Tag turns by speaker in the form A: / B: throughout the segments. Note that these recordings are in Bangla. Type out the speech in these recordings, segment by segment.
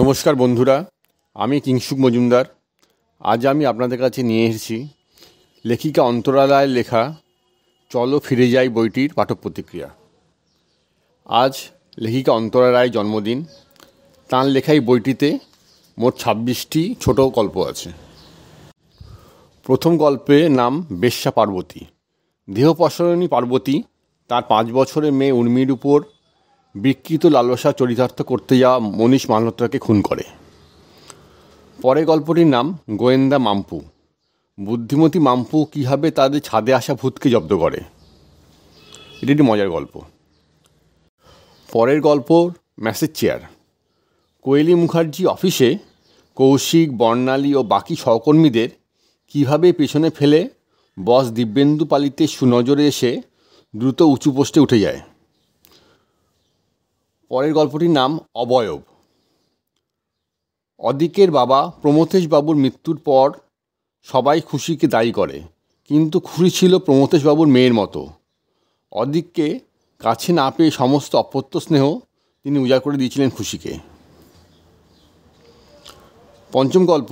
A: নমস্কার বন্ধুরা আমি কিংসুক মজুমদার আজ আমি আপনাদের কাছে নিয়ে এসেছি লেখিকা অন্তরালয়ের লেখা চলো ফিরে যাই বইটির পাঠক প্রতিক্রিয়া আজ লেখিকা অন্তরালয়ের জন্মদিন তাঁর লেখাই বইটিতে মোট ছাব্বিশটি ছোট গল্প আছে প্রথম গল্পে নাম বেশ্যা পার্বতী দেহপসরণী পার্বতী তার পাঁচ বছরের মেয়ে উর্মির উপর বিকৃত লালসা চরিতার্থ করতে যাওয়া মনীষ মালহোত্রাকে খুন করে পরে গল্পটির নাম গোয়েন্দা মাম্পু বুদ্ধিমতী মাম্পু কীভাবে তাদের ছাদে আসা ভূতকে জব্দ করে এটি একটি মজার গল্প পরের গল্প ম্যাসেজ চেয়ার কোয়েলি মুখার্জি অফিসে কৌশিক বর্ণালী ও বাকি সহকর্মীদের কিভাবে পেছনে ফেলে বস দিব্যেন্দু পালিতে সুনজরে এসে দ্রুত উঁচু পোস্টে উঠে যায় পরের গল্পটির নাম অবয়ব অদিকের বাবা প্রমথেশ বাবুর মৃত্যুর পর সবাই খুশিকে দায়ী করে কিন্তু খুশি ছিল প্রমথেশ বাবুর মেয়ের মতো অদিককে কাছে না পেয়ে সমস্ত অপত্য স্নেহ তিনি উজাড় করে দিয়েছিলেন খুশিকে পঞ্চম গল্প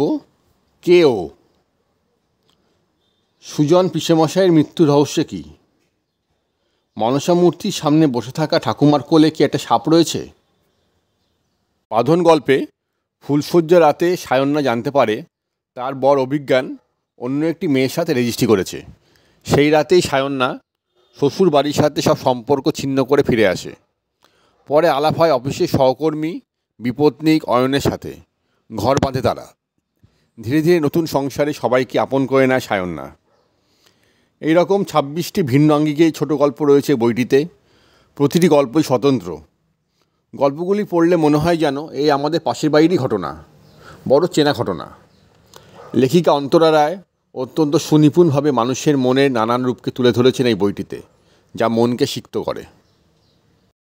A: কেও সুজন পিসেমশাইয়ের মৃত্যুর রহস্য কী মনসা মূর্তির সামনে বসে থাকা ঠাকুমার কোলে কি একটা সাপ রয়েছে বাঁধন গল্পে ফুলসজ্জা রাতে সায়ন্না জানতে পারে তার বর অভিজ্ঞান অন্য একটি মেয়ের সাথে রেজিস্ট্রি করেছে সেই রাতেই সায়ন্না শ্বশুর বাড়ির সাথে সব সম্পর্ক ছিন্ন করে ফিরে আসে পরে আলাপ হয় অফিসের সহকর্মী বিপত্নিক অয়নের সাথে ঘর বাঁধে তারা ধীরে ধীরে নতুন সংসারে সবাইকে আপন করে নেয় সায়ন্না এই রকম ছাব্বিশটি ভিন্ন আঙ্গিকে ছোট গল্প রয়েছে বইটিতে প্রতিটি গল্পই স্বতন্ত্র গল্পগুলি পড়লে মনে হয় যেন এই আমাদের পাশের বাইরই ঘটনা বড় চেনা ঘটনা লেখিকা অন্তরা রায় অত্যন্ত সুনিপুণভাবে মানুষের মনের নানান রূপকে তুলে ধরেছেন এই বইটিতে যা মনকে সিক্ত করে